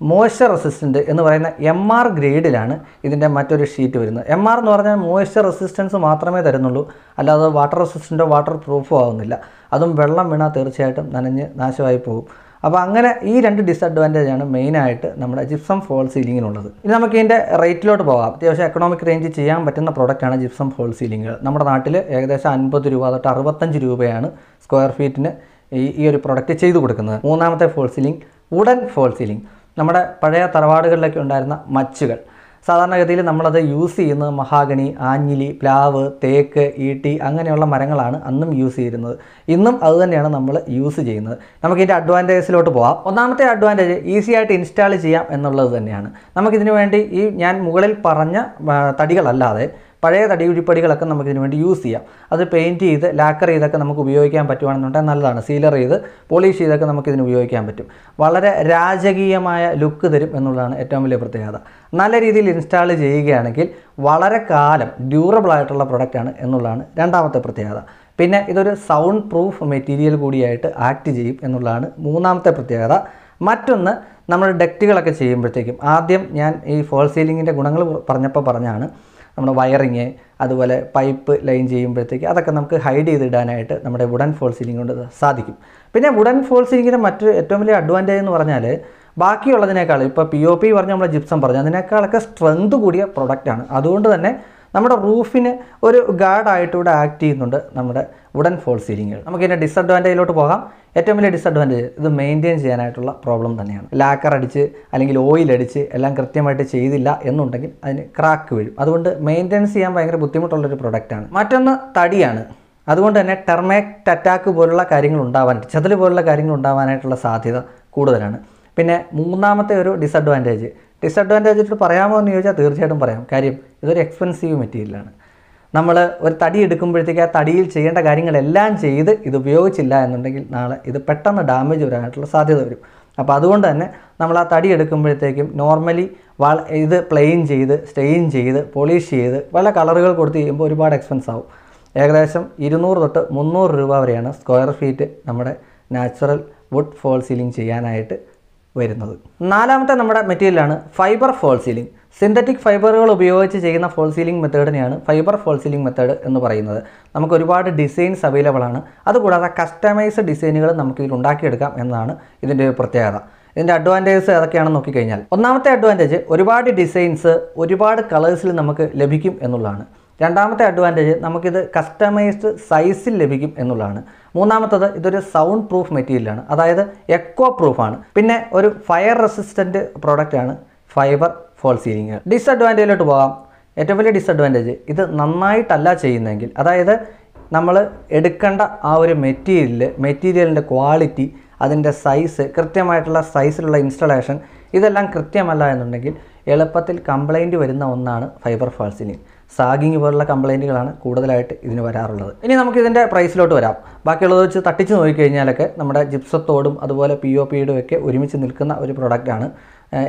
S1: മോയ്സ്ചർ റെസിസ്റ്റൻറ്റ് എന്ന് പറയുന്ന എം ആർ ഗ്രേഡിലാണ് ഇതിൻ്റെ മറ്റൊരു ഷീറ്റ് വരുന്നത് എം ആർ എന്ന് പറഞ്ഞാൽ മോയ്സ്ചർ റെസിസ്റ്റൻസ് മാത്രമേ തരുന്നുള്ളൂ അല്ലാതെ വാട്ടർ റെസിസ്റ്റൻറ്റോ വാട്ടർ പ്രൂഫോ ആവുന്നില്ല അതും വെള്ളം വീണാൽ തീർച്ചയായിട്ടും നനഞ്ഞ് നാശമായി പോകും അപ്പോൾ അങ്ങനെ ഈ രണ്ട് ഡിസഡ്വാൻറ്റേജ് ആണ് മെയിനായിട്ട് നമ്മുടെ ജിപ്സം ഫോൾ സീലിങ്ങിനുള്ളത് ഇനി നമുക്ക് ഇതിൻ്റെ റേറ്റിലോട്ട് പോകാം അത്യാവശ്യം എക്കണോമിക് റേഞ്ച് ചെയ്യാൻ പറ്റുന്ന പ്രോഡക്റ്റാണ് ജിപ്സം ഫോൾ സീലിങ്ങുകൾ നമ്മുടെ നാട്ടിൽ ഏകദേശം അൻപത് രൂപ തൊട്ട് അറുപത്തഞ്ച് രൂപയാണ് സ്ക്വയർ ഫീറ്റിന് ഈ ഈ ഒരു പ്രൊഡക്റ്റ് ചെയ്തു കൊടുക്കുന്നത് മൂന്നാമത്തെ false ceiling wooden false ceiling നമ്മുടെ പഴയ തറവാടുകളിലൊക്കെ ഉണ്ടായിരുന്ന മച്ചുകൾ സാധാരണഗതിയിൽ നമ്മളത് യൂസ് ചെയ്യുന്നത് മഹാഗണി ആഞ്ഞിലി പ്ലാവ് തേക്ക് ഈട്ടി അങ്ങനെയുള്ള മരങ്ങളാണ് അന്നും യൂസ് ചെയ്തിരുന്നത് ഇന്നും അതുതന്നെയാണ് നമ്മൾ യൂസ് ചെയ്യുന്നത് നമുക്ക് ഇതിൻ്റെ അഡ്വാൻറ്റേജസിലോട്ട് പോകാം ഒന്നാമത്തെ അഡ്വാൻറ്റേജ് ഈസി ആയിട്ട് ഇൻസ്റ്റാൾ ചെയ്യാം എന്നുള്ളത് തന്നെയാണ് നമുക്കിതിനു വേണ്ടി ഈ ഞാൻ മുകളിൽ പറഞ്ഞ തടികളല്ലാതെ പഴയ തടിയുഴിപ്പടികളൊക്കെ നമുക്കിതിന് വേണ്ടി യൂസ് ചെയ്യാം അത് പെയിൻറ്റ് ചെയ്ത് ലാക്കർ ചെയ്തൊക്കെ നമുക്ക് ഉപയോഗിക്കാൻ പറ്റുവാണെന്നുണ്ടെങ്കിൽ നല്ലതാണ് സീലർ ചെയ്ത് പോളിഷ് ചെയ്തൊക്കെ നമുക്കിതിന് ഉപയോഗിക്കാൻ പറ്റും വളരെ രാജകീയമായ ലുക്ക് തരും എന്നുള്ളതാണ് ഏറ്റവും വലിയ പ്രത്യേകത നല്ല രീതിയിൽ ഇൻസ്റ്റാൾ ചെയ്യുകയാണെങ്കിൽ വളരെ കാലം ഡ്യൂറബിൾ ആയിട്ടുള്ള പ്രൊഡക്റ്റാണ് എന്നുള്ളതാണ് രണ്ടാമത്തെ പ്രത്യേകത പിന്നെ ഇതൊരു സൗണ്ട് പ്രൂഫ് മെറ്റീരിയൽ കൂടിയായിട്ട് ആക്ട് ചെയ്യും എന്നുള്ളതാണ് മൂന്നാമത്തെ പ്രത്യേകത മറ്റൊന്ന് നമ്മൾ ഡെക്റ്റുകളൊക്കെ ചെയ്യുമ്പോഴത്തേക്കും ആദ്യം ഞാൻ ഈ ഫോൾ സീലിങ്ങിൻ്റെ ഗുണങ്ങൾ പറഞ്ഞപ്പോൾ പറഞ്ഞാണ് നമ്മുടെ വയറിങ് അതുപോലെ പൈപ്പ് ലൈൻ ചെയ്യുമ്പോഴത്തേക്ക് അതൊക്കെ നമുക്ക് ഹൈഡ് ചെയ്തിടാനായിട്ട് നമ്മുടെ വുഡൻ ഫോൾ സീലിംഗ് കൊണ്ട് സാധിക്കും പിന്നെ വുഡൻ ഫോൾ സീലിങ്ങിൻ്റെ മറ്റൊരു ഏറ്റവും വലിയ അഡ്വാൻറ്റേജ് എന്ന് പറഞ്ഞാൽ ബാക്കിയുള്ളതിനേക്കാൾ ഇപ്പോൾ പി ഒ പി പറഞ്ഞ നമ്മൾ ജിപ്സം പറഞ്ഞു അതിനേക്കാളൊക്കെ സ്ട്രെങ്ത് കൂടിയ പ്രൊഡക്റ്റാണ് അതുകൊണ്ട് തന്നെ നമ്മുടെ റൂഫിന് ഒരു ഗാർഡായിട്ട് ഇവിടെ ആക്ട് ചെയ്യുന്നുണ്ട് നമ്മുടെ വുഡൻ ഫോൾ സീലിങ്ങുകൾ നമുക്ക് ഇതിൻ്റെ ഡിസഡ്വാൻറ്റേജിലോട്ട് പോകാം ഏറ്റവും വലിയ ഡിസഡ്വാൻറ്റേജ് ഇത് മെയിൻറ്റെയിൻ ചെയ്യാനായിട്ടുള്ള പ്രോബ്ലം തന്നെയാണ് ലാക്കർ അടിച്ച് അല്ലെങ്കിൽ ഓയിൽ അടിച്ച് എല്ലാം കൃത്യമായിട്ട് ചെയ്തില്ല എന്നുണ്ടെങ്കിൽ അതിന് ക്രാക്ക് വീഴും അതുകൊണ്ട് മെയിൻറ്റെയിൻസ് ചെയ്യാൻ ഭയങ്കര ബുദ്ധിമുട്ടുള്ളൊരു പ്രൊഡക്റ്റാണ് മറ്റൊന്ന് തടിയാണ് അതുകൊണ്ട് തന്നെ ടെർമേറ്റ് അറ്റാക്ക് പോലുള്ള കാര്യങ്ങൾ ഉണ്ടാവാൻ ചതൽ പോലുള്ള കാര്യങ്ങൾ ഉണ്ടാവാനായിട്ടുള്ള സാധ്യത കൂടുതലാണ് പിന്നെ മൂന്നാമത്തെ ഒരു ഡിസഡ്വാൻറ്റേജ് ഡിസഡ്വാൻറ്റേജ് പറയാമോ എന്ന് ചോദിച്ചാൽ തീർച്ചയായിട്ടും പറയാം കാര്യം ഇതൊരു എക്സ്പെൻസീവ് മെറ്റീരിയലാണ് നമ്മൾ ഒരു തടി എടുക്കുമ്പോഴത്തേക്ക് ആ തടിയിൽ ചെയ്യേണ്ട കാര്യങ്ങളെല്ലാം ചെയ്ത് ഇത് ഉപയോഗിച്ചില്ല എന്നുണ്ടെങ്കിൽ നാളെ ഇത് പെട്ടെന്ന് ഡാമേജ് വരാനായിട്ടുള്ള സാധ്യത വരും അപ്പോൾ അതുകൊണ്ട് തന്നെ നമ്മൾ ആ തടി എടുക്കുമ്പോഴത്തേക്കും നോർമലി വാൾ ഇത് പ്ലെയിൻ ചെയ്ത് സ്റ്റെയിൻ ചെയ്ത് പോളിഷ് ചെയ്ത് പല കളറുകൾ കൊടുത്ത് ചെയ്യുമ്പോൾ ഒരുപാട് എക്സ്പെൻസ് ആവും ഏകദേശം ഇരുന്നൂറ് തൊട്ട് മുന്നൂറ് രൂപ വരെയാണ് സ്ക്വയർ ഫീറ്റ് നമ്മുടെ നാച്ചുറൽ വുഡ് ഫോൾ സീലിംഗ് ചെയ്യാനായിട്ട് വരുന്നത് നാലാമത്തെ നമ്മുടെ മെറ്റീരിയലാണ് ഫൈബർ ഫോൾ സീലിംഗ് സിന്തറ്റിക് ഫൈബറുകൾ ഉപയോഗിച്ച് ചെയ്യുന്ന ഫോൾ സീലിംഗ് മെത്തേഡിനെയാണ് ഫൈബർ ഫോൾ സീലിംഗ് മെത്തേഡ് എന്ന് പറയുന്നത് നമുക്ക് ഒരുപാട് ഡിസൈൻസ് അവൈലബിൾ ആണ് അതുകൂടാതെ കസ്റ്റമൈസ്ഡ് ഡിസൈനുകൾ നമുക്ക് ഇതിൽ ഉണ്ടാക്കിയെടുക്കാം എന്നതാണ് ഇതിൻ്റെ ഒരു പ്രത്യേകത ഇതിൻ്റെ അഡ്വാൻറ്റേജസ് ഏതൊക്കെയാണെന്ന് നോക്കിക്കഴിഞ്ഞാൽ ഒന്നാമത്തെ അഡ്വാൻറ്റേജ് ഒരുപാട് ഡിസൈൻസ് ഒരുപാട് കളേഴ്സിൽ നമുക്ക് ലഭിക്കും എന്നുള്ളതാണ് രണ്ടാമത്തെ അഡ്വാൻറ്റേജ് നമുക്കിത് കസ്റ്റമൈസ്ഡ് സൈസിൽ ലഭിക്കും എന്നുള്ളതാണ് മൂന്നാമത്തത് ഇതൊരു സൗണ്ട് പ്രൂഫ് മെറ്റീരിയലാണ് അതായത് എക്കോ പ്രൂഫാണ് പിന്നെ ഒരു ഫയർ റെസിസ്റ്റൻറ്റ് പ്രോഡക്റ്റാണ് ഫൈബർ ഫോൾ സീലിങ് ഡിസഡ്വാൻറ്റേജിലോട്ട് പോകാം ഏറ്റവും വലിയ ഡിസഡ്വാൻറ്റേജ് ഇത് നന്നായിട്ടല്ല ചെയ്യുന്നതെങ്കിൽ അതായത് നമ്മൾ എടുക്കേണ്ട ആ ഒരു മെറ്റീരിയൽ മെറ്റീരിയലിൻ്റെ ക്വാളിറ്റി അതിൻ്റെ സൈസ് കൃത്യമായിട്ടുള്ള സൈസിലുള്ള ഇൻസ്റ്റലേഷൻ ഇതെല്ലാം കൃത്യമല്ല എന്നുണ്ടെങ്കിൽ എളുപ്പത്തിൽ കംപ്ലൈൻറ്റ് വരുന്ന ഒന്നാണ് ഫൈബർ ഫാൾസിലിംഗ് സാഗിങ് പോലുള്ള കംപ്ലൈൻറ്റുകളാണ് കൂടുതലായിട്ട് ഇതിന് വരാറുള്ളത് ഇനി നമുക്ക് പ്രൈസിലോട്ട് വരാം ബാക്കിയുള്ളത് വെച്ച് തട്ടിച്ച് നോക്കിക്കഴിഞ്ഞാലൊക്കെ നമ്മുടെ ജിപ്സത്തോടും അതുപോലെ പി ഒ പിയുടെ ഒക്കെ ഒരുമിച്ച് നിൽക്കുന്ന ഒരു പ്രൊഡക്റ്റാണ്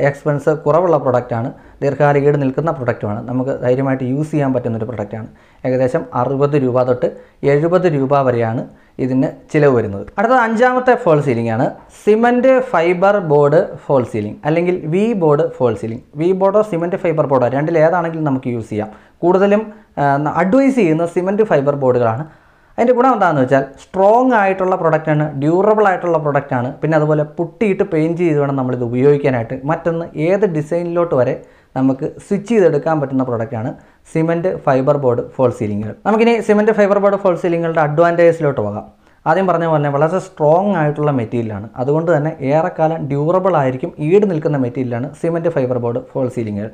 S1: എക്സ്പെൻസ് കുറവുള്ള പ്രൊഡക്റ്റാണ് ദീർഘകാലികീട് നിൽക്കുന്ന പ്രൊഡക്റ്റുമാണ് നമുക്ക് ധൈര്യമായിട്ട് യൂസ് ചെയ്യാൻ പറ്റുന്ന ഒരു പ്രൊഡക്റ്റാണ് ഏകദേശം അറുപത് രൂപ തൊട്ട് എഴുപത് രൂപ വരെയാണ് ഇതിന് ചിലവ് വരുന്നത് അടുത്തത് അഞ്ചാമത്തെ ഫോൾ സീലിംഗ് ആണ് cement fibre board false ceiling അല്ലെങ്കിൽ V board false ceiling V ബോർഡോ സിമൻറ്റ് ഫൈബർ ബോർഡോ രണ്ടിൽ ഏതാണെങ്കിലും നമുക്ക് യൂസ് ചെയ്യാം കൂടുതലും അഡ്വൈസ് ചെയ്യുന്ന സിമൻറ്റ് ഫൈബർ ബോർഡുകളാണ് അതിൻ്റെ ഗുണം എന്താണെന്ന് വെച്ചാൽ സ്ട്രോങ് ആയിട്ടുള്ള പ്രൊഡക്റ്റാണ് ഡ്യൂറബിൾ ആയിട്ടുള്ള പ്രൊഡക്റ്റാണ് പിന്നെ അതുപോലെ പുട്ടിയിട്ട് പെയിൻറ്റ് ചെയ്ത് വേണം നമ്മളിത് ഉപയോഗിക്കാനായിട്ട് മറ്റൊന്ന് ഏത് ഡിസൈനിലോട്ട് വരെ നമുക്ക് സ്വിച്ച് ചെയ്തെടുക്കാൻ പറ്റുന്ന പ്രൊഡക്റ്റാണ് സിമൻറ്റ് ഫൈബർ ബോർഡ് ഫോൾ സീലിങ്ങുകൾ നമുക്കിനി സിമൻറ്റ് ഫൈബർ ബോർഡ് ഫോൾ സീലിങ്ങുകളുടെ അഡ്വാൻറ്റേജസിലോട്ട് പോകാം ആദ്യം പറഞ്ഞ പോലെ വളരെ സ്ട്രോങ് ആയിട്ടുള്ള മെറ്റീരിയലാണ് അതുകൊണ്ട് തന്നെ ഏറെക്കാലം ഡ്യൂറബിൾ ആയിരിക്കും ഈട് നിൽക്കുന്ന മെറ്റീരിയലാണ് സിമൻറ്റ് ഫൈബർ ബോർഡ് ഫോൾ സീലിങ്ങുകൾ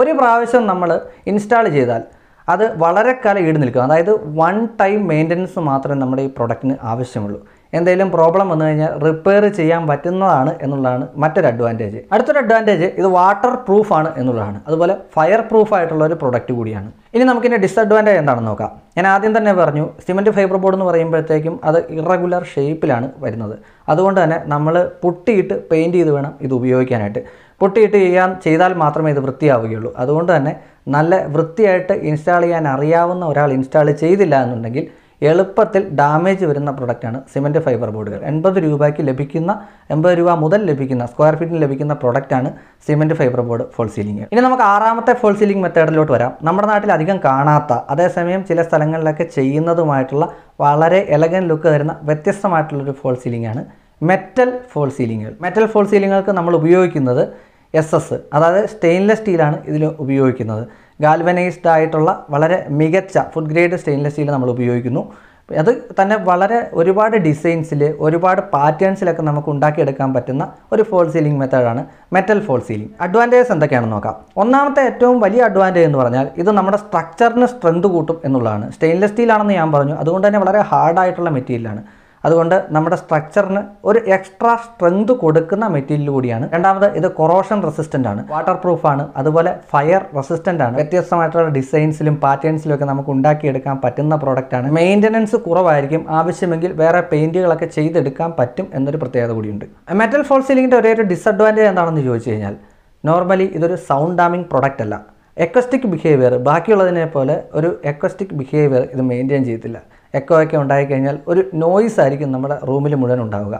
S1: ഒരു പ്രാവശ്യം നമ്മൾ ഇൻസ്റ്റാൾ ചെയ്താൽ അത് വളരെ കാലം ഈട് നിൽക്കും അതായത് വൺ ടൈം മെയിൻ്റനൻസ് മാത്രമേ നമ്മുടെ ഈ പ്രൊഡക്റ്റിന് ആവശ്യമുള്ളൂ എന്തെങ്കിലും പ്രോബ്ലം വന്നു കഴിഞ്ഞാൽ റിപ്പയർ ചെയ്യാൻ പറ്റുന്നതാണ് എന്നുള്ളതാണ് മറ്റൊരു അഡ്വാൻറ്റേജ് അടുത്തൊരു അഡ്വാൻറ്റേജ് ഇത് വാട്ടർ പ്രൂഫാണ് എന്നുള്ളതാണ് അതുപോലെ ഫയർ പ്രൂഫ് ആയിട്ടുള്ള ഒരു പ്രൊഡക്റ്റ് കൂടിയാണ് ഇനി നമുക്കിൻ്റെ ഡിസഡ്വാൻറ്റേജ് എന്താണെന്ന് നോക്കാം ഞാൻ ആദ്യം തന്നെ പറഞ്ഞു സിമെൻറ്റ് ഫൈബർ ബോർഡ് എന്ന് പറയുമ്പോഴത്തേക്കും അത് ഇറഗുലർ ഷേപ്പിലാണ് വരുന്നത് അതുകൊണ്ട് തന്നെ നമ്മൾ പുട്ടിയിട്ട് പെയിൻറ്റ് ചെയ്ത് വേണം ഇത് ഉപയോഗിക്കാനായിട്ട് പൊട്ടിയിട്ട് ചെയ്യാൻ ചെയ്താൽ മാത്രമേ ഇത് വൃത്തിയാവുകയുള്ളൂ അതുകൊണ്ട് തന്നെ നല്ല വൃത്തിയായിട്ട് ഇൻസ്റ്റാൾ ചെയ്യാൻ അറിയാവുന്ന ഒരാൾ ഇൻസ്റ്റാൾ ചെയ്തില്ല എന്നുണ്ടെങ്കിൽ എളുപ്പത്തിൽ ഡാമേജ് വരുന്ന പ്രൊഡക്റ്റാണ് സിമൻറ്റ് ഫൈബർ ബോർഡുകൾ എൺപത് രൂപയ്ക്ക് ലഭിക്കുന്ന എൺപത് രൂപ മുതൽ ലഭിക്കുന്ന സ്ക്വയർ ഫീറ്റിന് ലഭിക്കുന്ന പ്രൊഡക്റ്റാണ് cement fibre board false ceiling ഇനി നമുക്ക് ആറാമത്തെ ഫോൾ സീലിംഗ് മെത്തേഡിലോട്ട് വരാം നമ്മുടെ നാട്ടിൽ അധികം കാണാത്ത അതേസമയം ചില സ്ഥലങ്ങളിലൊക്കെ ചെയ്യുന്നതുമായിട്ടുള്ള വളരെ എലഗൻ ലുക്ക് തരുന്ന വ്യത്യസ്തമായിട്ടുള്ളൊരു ഫോൾ സീലിംഗ് ആണ് മെറ്റൽ ഫോൾ സീലിങ്ങുകൾ മെറ്റൽ ഫോൾ സീലിങ്ങുകൾക്ക് നമ്മൾ ഉപയോഗിക്കുന്നത് എസ് എസ് അതായത് സ്റ്റെയിൻലെസ് സ്റ്റീലാണ് ഇതിൽ ഉപയോഗിക്കുന്നത് ഗാൽവനൈസ്ഡ് ആയിട്ടുള്ള വളരെ മികച്ച ഫുഡ് ഗ്രേഡ് സ്റ്റെയിൻലെസ് സ്റ്റീൽ നമ്മൾ ഉപയോഗിക്കുന്നു അത് തന്നെ വളരെ ഒരുപാട് ഡിസൈൻസിൽ ഒരുപാട് പാറ്റേൺസിലൊക്കെ നമുക്ക് ഉണ്ടാക്കിയെടുക്കാൻ പറ്റുന്ന ഒരു ഫോൾ സീലിംഗ് മെത്തേഡാണ് മെറ്റൽ ഫോൾ സീലിംഗ് അഡ്വാൻറ്റേജസ് എന്തൊക്കെയാണെന്ന് നോക്കാം ഒന്നാമത്തെ ഏറ്റവും വലിയ അഡ്വാൻറ്റേജ് എന്ന് പറഞ്ഞാൽ ഇത് നമ്മുടെ സ്ട്രക്ചറിന് സ്ട്രെങ്ത് കൂട്ടും എന്നുള്ളതാണ് സ്റ്റെയിൻലെസ് സ്റ്റീലാണെന്ന് ഞാൻ പറഞ്ഞു അതുകൊണ്ട് തന്നെ വളരെ ഹാർഡായിട്ടുള്ള മെറ്റീരിയലാണ് അതുകൊണ്ട് നമ്മുടെ സ്ട്രക്ചറിന് ഒരു എക്സ്ട്രാ സ്ട്രെങ്ത് കൊടുക്കുന്ന മെറ്റീരിയൽ കൂടിയാണ് രണ്ടാമത് ഇത് കൊറോഷൻ റെസിസ്റ്റൻ്റ് ആണ് വാട്ടർ പ്രൂഫ് ആണ് അതുപോലെ ഫയർ റെസിസ്റ്റൻ്റ് ആണ് വ്യത്യസ്തമായിട്ടുള്ള ഡിസൈൻസിലും പാറ്റേൺസിലും ഒക്കെ നമുക്ക് ഉണ്ടാക്കിയെടുക്കാൻ പറ്റുന്ന പ്രോഡക്റ്റ് ആണ് മെയിൻ്റനൻസ് കുറവായിരിക്കും ആവശ്യമെങ്കിൽ വേറെ പെയിൻറ്റുകളൊക്കെ ചെയ്തെടുക്കാൻ പറ്റും എന്നൊരു പ്രത്യേകത കൂടിയുണ്ട് മെറ്റൽ ഫോൾ സീലിങ്ങിൻ്റെ ഒരേ ഒരു ഡിസഡ്വാൻറ്റേജ് എന്താണെന്ന് ചോദിച്ചു കഴിഞ്ഞാൽ നോർമലി ഇതൊരു സൗണ്ട് ഡാമിംഗ് പ്രോഡക്റ്റ് അല്ല എക്വസ്റ്റിക് ബിഹേവിയർ ബാക്കിയുള്ളതിനെ പോലെ ഒരു എക്വസ്റ്റിക് ബിഹേവിയർ ഇത് മെയിൻറ്റെയിൻ ചെയ്യത്തില്ല എക്കോ ഒക്കെ ഉണ്ടായിക്കഴിഞ്ഞാൽ ഒരു നോയിസ് ആയിരിക്കും നമ്മുടെ റൂമിൽ മുഴുവൻ ഉണ്ടാവുക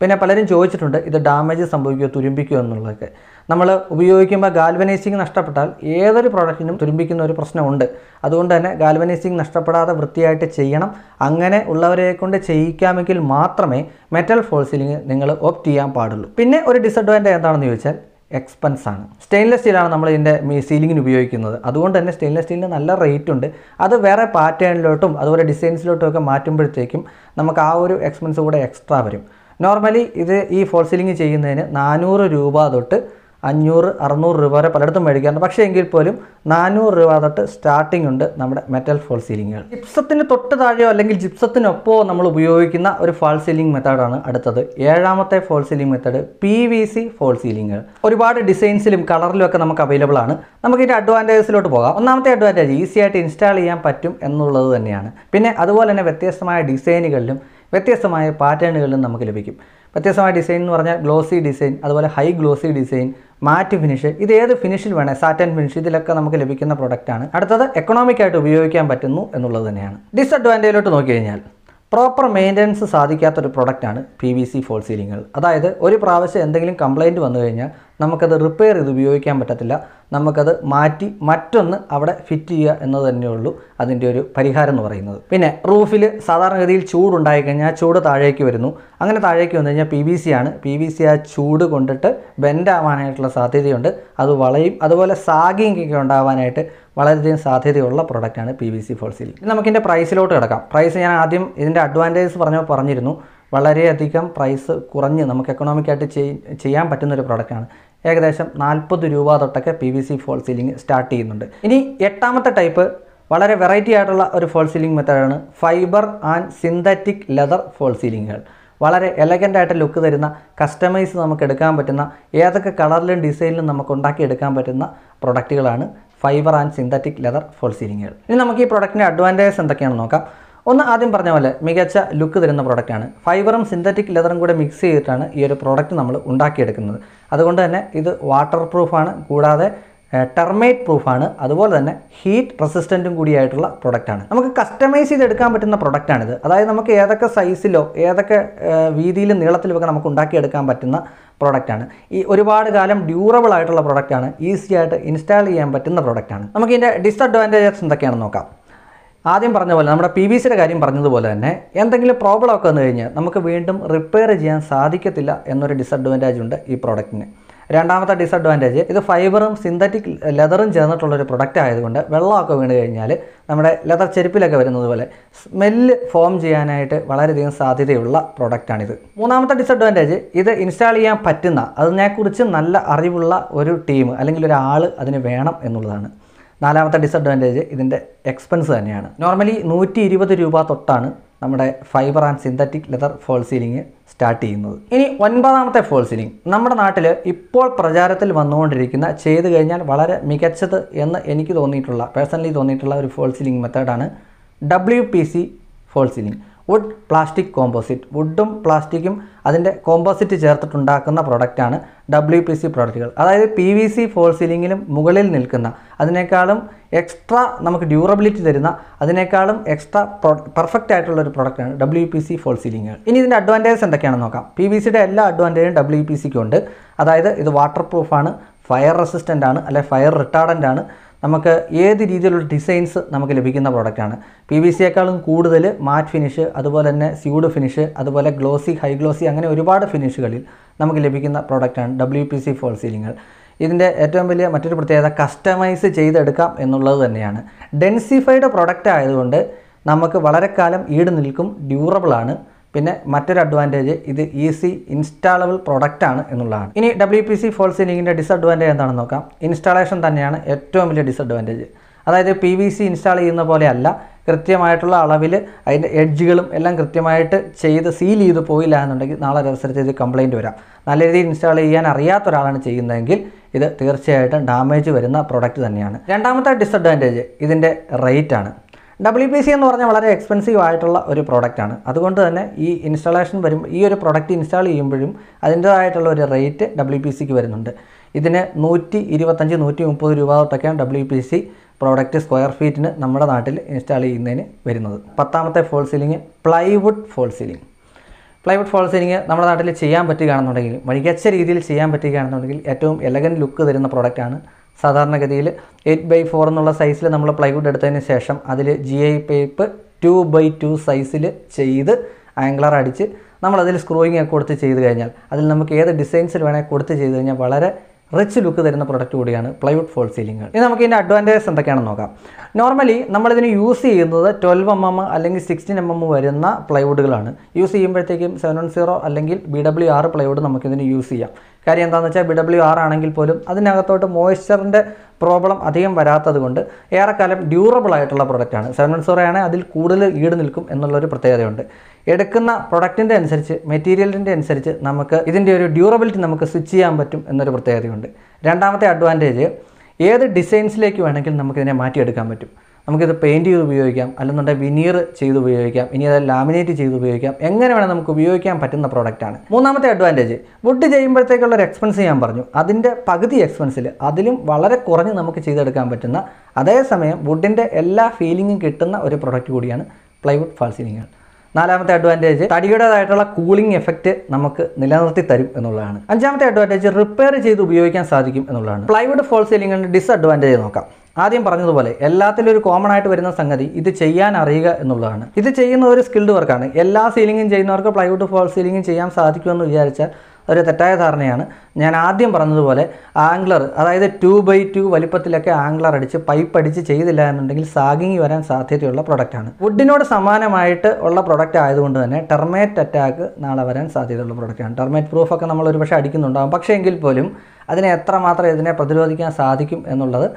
S1: പിന്നെ പലരും ചോദിച്ചിട്ടുണ്ട് ഇത് ഡാമേജ് സംഭവിക്കുകയോ തുരുമ്പിക്കുകയോ എന്നുള്ളതൊക്കെ നമ്മൾ ഉപയോഗിക്കുമ്പോൾ ഗാൽവനൈസിങ് നഷ്ടപ്പെട്ടാൽ ഏതൊരു പ്രൊഡക്റ്റിനും തുരുമ്പിക്കുന്ന ഒരു പ്രശ്നമുണ്ട് അതുകൊണ്ട് തന്നെ ഗാൽവനൈസിങ് നഷ്ടപ്പെടാതെ വൃത്തിയായിട്ട് ചെയ്യണം അങ്ങനെ ഉള്ളവരെ കൊണ്ട് ചെയ്യിക്കാമെങ്കിൽ മാത്രമേ മെറ്റൽ ഫോൾസിലിങ് നിങ്ങൾ ഓപ്റ്റ് ചെയ്യാൻ പാടുള്ളൂ പിന്നെ ഒരു ഡിസഡ്വാൻറ്റേജ് എന്താണെന്ന് ചോദിച്ചാൽ എക്സ്പെൻസ് ആണ് സ്റ്റെയിൻലെസ് സ്റ്റീലാണ് നമ്മൾ ഇതിൻ്റെ സീലിങ്ങിന് ഉപയോഗിക്കുന്നത് അതുകൊണ്ട് തന്നെ സ്റ്റെയിൻലെസ് സ്റ്റീലിന് നല്ല റേറ്റ് ഉണ്ട് അത് വേറെ പാറ്റേണിലോട്ടും അതുപോലെ ഡിസൈൻസിലോട്ടും ഒക്കെ മാറ്റുമ്പോഴത്തേക്കും നമുക്ക് ആ ഒരു എക്സ്പെൻസ് കൂടെ എക്സ്ട്രാ വരും നോർമലി ഇത് ഈ ഫോൾ സീലിംഗ് ചെയ്യുന്നതിന് നാനൂറ് രൂപ തൊട്ട് അഞ്ഞൂറ് അറുന്നൂറ് രൂപ വരെ പലയിടത്തും മേടിക്കാറുണ്ട് പക്ഷേ എങ്കിൽ പോലും നാനൂറ് രൂപ തൊട്ട് സ്റ്റാർട്ടിംഗ് ഉണ്ട് നമ്മുടെ മെറ്റൽ ഫോൾ സീലിങ്ങുകൾ ജിപ്സത്തിന് തൊട്ട് താഴെയോ അല്ലെങ്കിൽ ജിപ്സത്തിനൊപ്പോ നമ്മൾ ഉപയോഗിക്കുന്ന ഒരു ഫോൾ സീലിംഗ് മെത്തേഡാണ് അടുത്തത് ഏഴാമത്തെ fall ceiling method P V C fall ceiling ഒരുപാട് ഡിസൈൻസിലും കളറിലും ഒക്കെ നമുക്ക് അവൈലബിൾ ആണ് നമുക്ക് ഇതിൻ്റെ അഡ്വാൻറ്റേജസിലോട്ട് പോകാം ഒന്നാമത്തെ അഡ്വാൻറ്റേജ് ഈസി ആയിട്ട് ഇൻസ്റ്റാൾ ചെയ്യാൻ പറ്റും എന്നുള്ളത് തന്നെയാണ് പിന്നെ അതുപോലെ തന്നെ വ്യത്യസ്തമായ ഡിസൈനുകളിലും വ്യത്യസ്തമായ പാറ്റേണുകളിലും നമുക്ക് ലഭിക്കും വ്യത്യസ്തമായ ഡിസൈൻ എന്ന് പറഞ്ഞാൽ ഗ്ലോസി ഡിസൈൻ അതുപോലെ high glossy design matte finish ഇത് ഏത് ഫിനിഷിൽ വേണേൽ സാറ്റൻ ഫിനിഷ് ഇതിലൊക്കെ നമുക്ക് ലഭിക്കുന്ന പ്രൊഡക്റ്റാണ് അടുത്തത് എക്കണോമിക് ആയിട്ട് ഉപയോഗിക്കാൻ പറ്റുന്നു എന്നുള്ളത് തന്നെയാണ് ഡിസ്അഡ്വാൻറ്റേജിലോട്ട് നോക്കി കഴിഞ്ഞാൽ പ്രോപ്പർ മെയിൻ്റനൻസ് സാധിക്കാത്തൊരു പ്രൊഡക്റ്റാണ് പി വി സി ഫോൾ സീലിങ്ങുകൾ അതായത് ഒരു പ്രാവശ്യം എന്തെങ്കിലും കംപ്ലയിൻറ്റ് വന്നു കഴിഞ്ഞാൽ നമുക്കത് റിപ്പയർ ചെയ്ത് ഉപയോഗിക്കാൻ പറ്റത്തില്ല നമുക്കത് മാറ്റി മറ്റൊന്ന് അവിടെ ഫിറ്റ് ചെയ്യുക എന്നത് തന്നെയുള്ളൂ അതിൻ്റെ ഒരു പരിഹാരം എന്ന് പറയുന്നത് പിന്നെ റൂഫിൽ സാധാരണഗതിയിൽ ചൂടുണ്ടായി കഴിഞ്ഞാൽ ചൂട് താഴേക്ക് വരുന്നു അങ്ങനെ താഴേക്ക് വന്നു കഴിഞ്ഞാൽ പി വി സി ആണ് പി വി സി ആ ചൂട് കൊണ്ടിട്ട് ബെൻഡാവാനായിട്ടുള്ള സാധ്യതയുണ്ട് അത് വളയും അതുപോലെ സാഗിങ് ഒക്കെ ഉണ്ടാവാനായിട്ട് വളരെയധികം സാധ്യതയുള്ള പ്രൊഡക്റ്റാണ് പി വി സി ഫോൾസിൽ നമുക്കിൻ്റെ പ്രൈസിലോട്ട് കിടക്കാം പ്രൈസ് ഞാൻ ആദ്യം ഇതിൻ്റെ അഡ്വാൻറ്റേജസ് പറഞ്ഞപ്പോൾ പറഞ്ഞിരുന്നു വളരെയധികം പ്രൈസ് കുറഞ്ഞ് നമുക്ക് എക്കണോമിക്കായിട്ട് ചെയ്യാൻ പറ്റുന്നൊരു പ്രോഡക്റ്റാണ് ഏകദേശം നാൽപ്പത് രൂപ തൊട്ടൊക്കെ P V C fall ceiling start ചെയ്യുന്നുണ്ട് ഇനി എട്ടാമത്തെ ടൈപ്പ് വളരെ വെറൈറ്റി ആയിട്ടുള്ള ഒരു ഫോൾ സീലിംഗ് മെത്തേഡാണ് fibre and synthetic leather fall സീലിംഗുകൾ വളരെ എലഗൻ്റ് ആയിട്ട് ലുക്ക് തരുന്ന കസ്റ്റമൈസ് നമുക്ക് എടുക്കാൻ പറ്റുന്ന ഏതൊക്കെ കളറിലും ഡിസൈനിലും നമുക്ക് എടുക്കാൻ പറ്റുന്ന പ്രൊഡക്റ്റുകളാണ് fibre and synthetic leather fall സീലിംഗുകൾ ഇനി നമുക്ക് ഈ പ്രൊഡക്റ്റിൻ്റെ അഡ്വാൻറ്റേജസ് എന്തൊക്കെയാണെന്ന് നോക്കാം ഒന്ന് ആദ്യം പറഞ്ഞ പോലെ മികച്ച ലുക്ക് തരുന്ന പ്രോഡക്റ്റാണ് ഫൈബറും സിന്തറ്റിക് ലെതറും കൂടെ മിക്സ് ചെയ്തിട്ടാണ് ഈ ഒരു പ്രോഡക്റ്റ് നമ്മൾ ഉണ്ടാക്കിയെടുക്കുന്നത് അതുകൊണ്ട് തന്നെ ഇത് വാട്ടർ പ്രൂഫാണ് കൂടാതെ ടെർമേറ്റ് പ്രൂഫാണ് അതുപോലെ തന്നെ ഹീറ്റ് റെസിസ്റ്റൻറ്റും കൂടിയായിട്ടുള്ള പ്രൊഡക്റ്റാണ് നമുക്ക് കസ്റ്റമൈസ് ചെയ്തെടുക്കാൻ പറ്റുന്ന പ്രൊഡക്റ്റാണിത് അതായത് നമുക്ക് ഏതൊക്കെ സൈസിലോ ഏതൊക്കെ വീതിയിലും നീളത്തിലും ഒക്കെ നമുക്ക് ഉണ്ടാക്കിയെടുക്കാൻ പറ്റുന്ന പ്രോഡക്റ്റാണ് ഈ ഒരുപാട് കാലം ഡ്യൂറബിൾ ആയിട്ടുള്ള പ്രൊഡക്റ്റാണ് ഈസി ആയിട്ട് ഇൻസ്റ്റാൾ ചെയ്യാൻ പറ്റുന്ന പ്രൊഡക്റ്റാണ് നമുക്ക് ഇതിൻ്റെ ഡിസഡ്വാൻറ്റേജസ് എന്തൊക്കെയാണെന്ന് നോക്കാം ആദ്യം പറഞ്ഞ പോലെ നമ്മുടെ പി വി സിയുടെ കാര്യം പറഞ്ഞതുപോലെ തന്നെ എന്തെങ്കിലും പ്രോബ്ലം ഒക്കെ വന്നു കഴിഞ്ഞാൽ നമുക്ക് വീണ്ടും റിപ്പയർ ചെയ്യാൻ സാധിക്കത്തില്ല എന്നൊരു ഡിസഡ്വാൻറ്റേജ് ഉണ്ട് ഈ പ്രോഡക്റ്റിന് രണ്ടാമത്തെ ഡിസഡ്വാൻറ്റേജ് ഇത് ഫൈബറും സിന്തറ്റിക് ലെതറും ചേർന്നിട്ടുള്ള ഒരു പ്രൊഡക്റ്റ് ആയതുകൊണ്ട് വെള്ളമൊക്കെ വീണ് കഴിഞ്ഞാൽ നമ്മുടെ ലെതർ ചെരുപ്പിലൊക്കെ വരുന്നത് പോലെ സ്മെല്ല് ഫോം ചെയ്യാനായിട്ട് വളരെയധികം സാധ്യതയുള്ള പ്രൊഡക്റ്റാണിത് മൂന്നാമത്തെ ഡിസഡ്വാൻറ്റേജ് ഇത് ഇൻസ്റ്റാൾ ചെയ്യാൻ പറ്റുന്ന അതിനെക്കുറിച്ച് നല്ല അറിവുള്ള ഒരു ടീം അല്ലെങ്കിൽ ഒരാൾ അതിന് വേണം എന്നുള്ളതാണ് നാലാമത്തെ ഡിസഡ്വാൻറ്റേജ് ഇതിൻ്റെ എക്സ്പെൻസ് തന്നെയാണ് നോർമലി നൂറ്റി ഇരുപത് രൂപ തൊട്ടാണ് നമ്മുടെ fibre and synthetic leather fall ceiling start ചെയ്യുന്നത് ഇനി ഒൻപതാമത്തെ ഫോൾ സീലിംഗ് നമ്മുടെ നാട്ടിൽ ഇപ്പോൾ പ്രചാരത്തിൽ വന്നുകൊണ്ടിരിക്കുന്ന ചെയ്തു കഴിഞ്ഞാൽ വളരെ മികച്ചത് എന്ന് എനിക്ക് തോന്നിയിട്ടുള്ള പേഴ്സണലി തോന്നിയിട്ടുള്ള ഒരു ഫോൾ സീലിംഗ് മെത്തേഡാണ് W P C fall ceiling wood plastic composite വുഡും പ്ലാസ്റ്റിക്കും അതിൻ്റെ കോമ്പോസിറ്റ് ചേർത്തിട്ടുണ്ടാക്കുന്ന പ്രൊഡക്റ്റാണ് ഡബ്ല്യു പി സി പ്രോഡക്റ്റുകൾ അതായത് പി വി സി ഫോൾ സീലിങ്ങിലും മുകളിൽ നിൽക്കുന്ന അതിനേക്കാളും എക്സ്ട്രാ നമുക്ക് ഡ്യൂറബിലിറ്റി തരുന്ന അതിനേക്കാളും എക്സ്ട്രാ പെർഫെക്റ്റ് ആയിട്ടുള്ള ഒരു പ്രൊഡക്റ്റാണ് ഡബ്ല്യു പി സി ഫോൾ സീലിങ്ങുകൾ ഇനി ഇതിൻ്റെ അഡ്വാൻറ്റേജസ് എന്തൊക്കെയാണെന്ന് നോക്കാം പി വി സിയുടെ എല്ലാ അഡ്വാൻറ്റേജും ഡബ്ല്യു പി സിക്ക് ഉണ്ട് അതായത് ഇത് വാട്ടർ പ്രൂഫാണ് ഫയർ റെസിസ്റ്റൻ്റ് ആണ് അല്ലെ ഫയർ റിട്ടാർഡൻ്റ് ആണ് നമുക്ക് ഏത് രീതിയിലുള്ള ഡിസൈൻസ് നമുക്ക് ലഭിക്കുന്ന പ്രോഡക്റ്റാണ് പി വി സിയേക്കാളും കൂടുതൽ മാറ്റ് ഫിനിഷ് അതുപോലെ തന്നെ സ്യൂഡ് ഫിനിഷ് അതുപോലെ ഗ്ലോസി ഹൈ ഗ്ലോസി അങ്ങനെ ഒരുപാട് ഫിനിഷുകളിൽ നമുക്ക് ലഭിക്കുന്ന പ്രോഡക്റ്റാണ് ഡബ്ല്യു പി സി ഫോൾ സീലിങ്ങൾ ഇതിൻ്റെ ഏറ്റവും വലിയ മറ്റൊരു പ്രത്യേകത കസ്റ്റമൈസ് ചെയ്തെടുക്കാം എന്നുള്ളത് തന്നെയാണ് ഡെൻസിഫൈഡ് പ്രൊഡക്റ്റ് ആയതുകൊണ്ട് നമുക്ക് വളരെ കാലം ഈട് നിൽക്കും ഡ്യൂറബിളാണ് പിന്നെ മറ്റൊരു അഡ്വാൻറ്റേജ് ഇത് ഈസി ഇൻസ്റ്റാളബിൾ പ്രൊഡക്റ്റ് ആണ് എന്നുള്ളതാണ് ഇനി ഡബ്ല്യു പി സി ഫോൾ സീലിങ്ങിൻ്റെ ഡിസഡ്വാൻറ്റേജ് എന്താണെന്ന് നോക്കാം ഇൻസ്റ്റാളേഷൻ തന്നെയാണ് ഏറ്റവും വലിയ ഡിസഡ്വാൻറ്റേജ് അതായത് പി വി സി ഇൻസ്റ്റാൾ ചെയ്യുന്ന പോലെയല്ല കൃത്യമായിട്ടുള്ള അളവിൽ അതിൻ്റെ എഡ്ജുകളും എല്ലാം കൃത്യമായിട്ട് ചെയ്ത് സീൽ ചെയ്ത് പോയില്ല എന്നുണ്ടെങ്കിൽ നാളെ അവസരത്തിൽ ഇത് കംപ്ലയിൻറ്റ് വരാം നല്ല രീതിയിൽ ഇൻസ്റ്റാൾ ചെയ്യാൻ അറിയാത്ത ഒരാളാണ് ചെയ്യുന്നതെങ്കിൽ ഇത് തീർച്ചയായിട്ടും ഡാമേജ് വരുന്ന പ്രൊഡക്റ്റ് തന്നെയാണ് രണ്ടാമത്തെ ഡിസഡ്വാൻറ്റേജ് ഇതിൻ്റെ റേറ്റ് ആണ് ഡബ്ല്യു പി സി എന്ന് പറഞ്ഞാൽ വളരെ എക്സ്പെൻസീവ് ആയിട്ടുള്ള ഒരു പ്രോഡക്റ്റാണ് അതുകൊണ്ട് തന്നെ ഈ ഇൻസ്റ്റാളേഷൻ വരുമ്പോൾ ഈ ഒരു പ്രോഡക്റ്റ് ഇൻസ്റ്റാൾ ചെയ്യുമ്പോഴും അതിൻ്റേതായിട്ടുള്ള ഒരു റേറ്റ് ഡബ്ല്യു പി സിക്ക് വരുന്നുണ്ട് ഇതിന് നൂറ്റി ഇരുപത്തഞ്ച് നൂറ്റി മുപ്പത് രൂപ തൊട്ടൊക്കെയാണ് W P C product square ഫീറ്റിന് നമ്മുടെ നാട്ടിൽ ഇൻസ്റ്റാൾ ചെയ്യുന്നതിന് വരുന്നത് പത്താമത്തെ fall ceiling plywood fall ceiling plywood fall ceiling നമ്മുടെ നാട്ടിൽ ചെയ്യാൻ പറ്റുകയാണെന്നുണ്ടെങ്കിൽ മികച്ച രീതിയിൽ ചെയ്യാൻ പറ്റുകയാണെന്നുണ്ടെങ്കിൽ ഏറ്റവും എലഗൻ ലുക്ക് തരുന്ന പ്രോഡക്റ്റാണ് സാധാരണഗതിയിൽ എയ്റ്റ് ബൈ ഫോർ എന്നുള്ള സൈസിൽ നമ്മൾ പ്ലൈവുഡ് എടുത്തതിന് ശേഷം അതിൽ G I pipe two by two സൈസിൽ ചെയ്ത് ആംഗ്ലർ അടിച്ച് നമ്മളതിൽ സ്ക്രൂയിങ് ഒക്കെ കൊടുത്ത് ചെയ്ത് കഴിഞ്ഞാൽ അതിൽ നമുക്ക് ഏത് ഡിസൈൻസിൽ വേണമെങ്കിൽ കൊടുത്ത് ചെയ്ത് കഴിഞ്ഞാൽ വളരെ റിച്ച് ലുക്ക് തരുന്ന പ്രൊഡക്റ്റ് കൂടിയാണ് പ്ലൈവുഡ് ഫോൾ സീലിംഗ് ഇനി നമുക്ക് ഇതിൻ്റെ അഡ്വാൻറ്റേജസ് എന്തൊക്കെയാണെന്ന് നോക്കാം നോർമലി നമ്മളിതിന് യൂസ് ചെയ്യുന്നത് ട്വൽവ് എം എം അല്ലെങ്കിൽ സിക്സ്റ്റീൻ എം എം വരുന്ന പ്ലൈവുഡുകളാണ് യൂസ് ചെയ്യുമ്പോഴത്തേക്കും സെവൻ വൺ സീറോ അല്ലെങ്കിൽ ബി ഡബ്ല്യു ആറ് പ്ലൈവുഡ് നമുക്കിതിന് യൂസ് ചെയ്യാം കാര്യം എന്താണെന്ന് വെച്ചാൽ ബി ഡബ്ല്യു ആർ ആണെങ്കിൽ പോലും അതിനകത്തോട്ട് മോയ്സ്ചറിൻ്റെ പ്രോബ്ലം അധികം വരാത്തത് കൊണ്ട് ഏറെക്കാലം ഡ്യൂറബിൾ ആയിട്ടുള്ള പ്രൊഡക്റ്റാണ് സെവൻ വൺ സീറോ ആണെങ്കിൽ അതിൽ കൂടുതൽ ഈട് നിൽക്കും എന്നുള്ളൊരു പ്രത്യേകതയുണ്ട് എടുക്കുന്ന പ്രൊഡക്റ്റിൻ്റെ അനുസരിച്ച് മെറ്റീരിയലിൻ്റെ അനുസരിച്ച് നമുക്ക് ഇതിൻ്റെ ഒരു ഡ്യൂറബിലിറ്റി നമുക്ക് സ്വിച്ച് ചെയ്യാൻ പറ്റും എന്നൊരു പ്രത്യേകതയുണ്ട് രണ്ടാമത്തെ അഡ്വാൻറ്റേജ് ഏത് ഡിസൈൻസിലേക്ക് വേണമെങ്കിലും നമുക്കിതിനെ മാറ്റിയെടുക്കാൻ പറ്റും നമുക്കിത് പെയിൻറ്റ് ചെയ്ത് ഉപയോഗിക്കാം അല്ലെന്നുണ്ടെങ്കിൽ വിനീർ ചെയ്ത് ഉപയോഗിക്കാം ഇനി അത് ലാമിനേറ്റ് ചെയ്ത് ഉപയോഗിക്കാം എങ്ങനെ വേണം നമുക്ക് ഉപയോഗിക്കാൻ പറ്റുന്ന പ്രോഡക്റ്റാണ് മൂന്നാമത്തെ അഡ്വാൻറ്റേജ് വുഡ് ചെയ്യുമ്പോഴത്തേക്കുള്ള ഒരു എക്സ്പെൻസ് ഞാൻ പറഞ്ഞു അതിൻ്റെ പകുതി എക്സ്പെൻസിൽ അതിലും വളരെ കുറഞ്ഞ് നമുക്ക് ചെയ്തെടുക്കാൻ പറ്റുന്ന അതേസമയം വുഡിൻ്റെ എല്ലാ ഫീലിങ്ങും കിട്ടുന്ന ഒരു പ്രോഡക്റ്റ് കൂടിയാണ് പ്ലൈവുഡ് ഫാൾ നാലാമത്തെ അഡ്വാൻറ്റേജ് തടിയുടേതായിട്ടുള്ള കൂളിംഗ് എഫക്റ്റ് നമുക്ക് നിലനിർത്തി തരും എന്നുള്ളതാണ് അഞ്ചാമത്തെ അഡ്വാൻറ്റേജ് റിപ്പയർ ചെയ്ത് ഉപയോഗിക്കാൻ സാധിക്കും എന്നുള്ളതാണ് പ്ലൈവുഡ് ഫോൾ സീലിംഗിൻ്റെ ഡിസ്അഡ്വാൻറ്റേജ് നോക്കാം ആദ്യം പറഞ്ഞതുപോലെ എല്ലാത്തിലും ഒരു കോമൺ ആയിട്ട് വരുന്ന സംഗതി ഇത് ചെയ്യാൻ അറിയുക എന്നുള്ളതാണ് ഇത് ചെയ്യുന്ന ഒരു സ്കിൽഡ് വർക്കാണ് എല്ലാ സീലിംഗും ചെയ്യുന്നവർക്ക് പ്ലൈവുഡ് ഫോൾ സീലിംഗും ചെയ്യാൻ സാധിക്കുമെന്ന് വിചാരിച്ചാൽ അതൊരു തെറ്റായ ധാരണയാണ് ഞാൻ ആദ്യം പറഞ്ഞതുപോലെ ആംഗ്ലർ അതായത് ടു ബൈ ടു വലിപ്പത്തിലൊക്കെ ആംഗ്ലർ അടിച്ച് പൈപ്പ് അടിച്ച് ചെയ്തില്ല എന്നുണ്ടെങ്കിൽ സാഗിങ് വരാൻ സാധ്യതയുള്ള പ്രൊഡക്റ്റാണ് വുഡിനോട് സമാനമായിട്ട് ഉള്ള പ്രൊഡക്റ്റ് ആയതുകൊണ്ട് തന്നെ ടെർമേറ്റ് അറ്റാക്ക് നാളെ വരാൻ സാധ്യതയുള്ള പ്രൊഡക്റ്റാണ് ടെർമേറ്റ് പ്രൂഫൊക്കെ നമ്മൾ ഒരു പക്ഷേ അടിക്കുന്നുണ്ടാകും പക്ഷേ എങ്കിൽ പോലും അതിനെ എത്രമാത്രം ഇതിനെ പ്രതിരോധിക്കാൻ സാധിക്കും എന്നുള്ളത്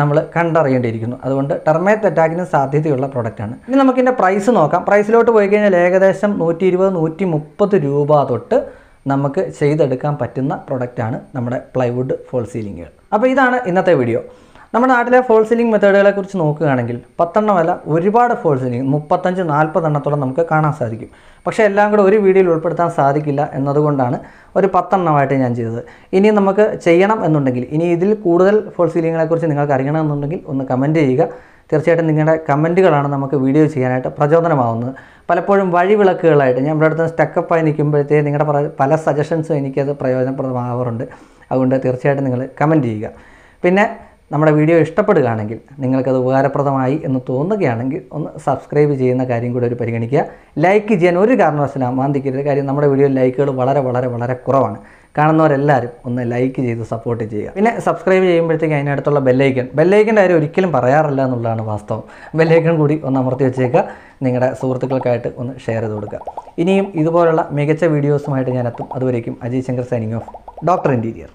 S1: നമ്മൾ കണ്ടറിയേണ്ടിയിരിക്കുന്നു അതുകൊണ്ട് ടെർമേറ്റ് അറ്റാക്കിന് സാധ്യതയുള്ള പ്രൊഡക്റ്റാണ് ഇനി നമുക്കിൻ്റെ പ്രൈസ് നോക്കാം പ്രൈസിലോട്ട് പോയി കഴിഞ്ഞാൽ ഏകദേശം നൂറ്റി ഇരുപത് നൂറ്റി മുപ്പത് രൂപ തൊട്ട് നമുക്ക് ചെയ്തെടുക്കാൻ പറ്റുന്ന പ്രൊഡക്റ്റാണ് നമ്മുടെ പ്ലൈവുഡ് ഫോൾ സീലിങ്ങുകൾ അപ്പോൾ ഇതാണ് ഇന്നത്തെ വീഡിയോ നമ്മുടെ നാട്ടിലെ ഫോൾ സീലിംഗ് മെത്തേഡുകളെ കുറിച്ച് നോക്കുകയാണെങ്കിൽ പത്തെണ്ണമല്ല ഒരുപാട് ഫോൾ സീലിംഗ് മുപ്പത്തഞ്ച് നാൽപ്പതെണ്ണത്തോളം നമുക്ക് കാണാൻ സാധിക്കും പക്ഷേ എല്ലാം കൂടെ ഒരു വീഡിയോയിൽ ഉൾപ്പെടുത്താൻ സാധിക്കില്ല എന്നതുകൊണ്ടാണ് ഒരു പത്തെണ്ണമായിട്ട് ഞാൻ ചെയ്തത് ഇനി നമുക്ക് ചെയ്യണം എന്നുണ്ടെങ്കിൽ ഇനി ഇതിൽ കൂടുതൽ ഫോൾ കുറിച്ച് നിങ്ങൾക്ക് അറിയണമെന്നുണ്ടെങ്കിൽ ഒന്ന് കമൻറ്റ് ചെയ്യുക തീർച്ചയായിട്ടും നിങ്ങളുടെ കമൻറ്റുകളാണ് നമുക്ക് വീഡിയോ ചെയ്യാനായിട്ട് പ്രചോദനമാവുന്നത് പലപ്പോഴും വഴിവിളക്കുകളായിട്ട് ഞാൻ ഇവിടെ അടുത്ത് സ്റ്റക്കപ്പായി നിൽക്കുമ്പോഴത്തേക്ക് നിങ്ങളുടെ പല സജഷൻസും എനിക്കത് പ്രയോജനപ്രദമാവാറുണ്ട് അതുകൊണ്ട് തീർച്ചയായിട്ടും നിങ്ങൾ കമൻറ്റ് ചെയ്യുക പിന്നെ നമ്മുടെ വീഡിയോ ഇഷ്ടപ്പെടുകയാണെങ്കിൽ നിങ്ങൾക്കത് ഉപകാരപ്രദമായി എന്ന് തോന്നുകയാണെങ്കിൽ ഒന്ന് സബ്സ്ക്രൈബ് ചെയ്യുന്ന കാര്യം കൂടെ ഒരു പരിഗണിക്കുക ലൈക്ക് ചെയ്യാൻ ഒരു കാരണവശാലും മാന്തിക്കരുത് കാര്യം നമ്മുടെ വീഡിയോ ലൈക്കുകൾ വളരെ വളരെ വളരെ കുറവാണ് കാണുന്നവരെല്ലാവരും ഒന്ന് ലൈക്ക് ചെയ്ത് സപ്പോർട്ട് ചെയ്യുക പിന്നെ സബ്സ്ക്രൈബ് ചെയ്യുമ്പോഴത്തേക്ക് അതിനടുത്തുള്ള ബെല്ലൈക്കൺ ബെല്ലൈക്കൻ്റെ കാര്യം ഒരിക്കലും പറയാറില്ല എന്നുള്ളതാണ് വാസ്തവം ബെല്ലൈക്കൺ കൂടി ഒന്ന് അമർത്തി വെച്ചേക്കുക നിങ്ങളുടെ സുഹൃത്തുക്കൾക്കായിട്ട് ഒന്ന് ഷെയർ ചെയ്ത് കൊടുക്കുക ഇനിയും ഇതുപോലുള്ള മികച്ച വീഡിയോസുമായിട്ട് ഞാൻ എത്തും അതുവരേക്കും Ajay Shankar signing off doctor interior